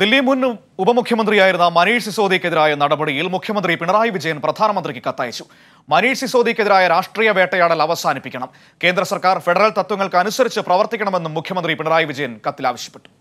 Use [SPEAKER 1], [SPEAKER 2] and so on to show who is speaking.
[SPEAKER 1] ദില്ലി മുൻ ഉപമുഖ്യമന്ത്രിയായിരുന്ന മനീഷ് സിസോദിക്കെതിരായ നടപടിയിൽ മുഖ്യമന്ത്രി പിണറായി വിജയൻ പ്രധാനമന്ത്രിക്ക് കത്തയച്ചു മനീഷ് സിസോദിക്കെതിരായ രാഷ്ട്രീയ വേട്ടയാടൽ അവസാനിപ്പിക്കണം കേന്ദ്ര സർക്കാർ ഫെഡറൽ തത്വങ്ങൾക്ക് അനുസരിച്ച് പ്രവർത്തിക്കണമെന്നും മുഖ്യമന്ത്രി പിണറായി വിജയൻ കത്തിൽ ആവശ്യപ്പെട്ടു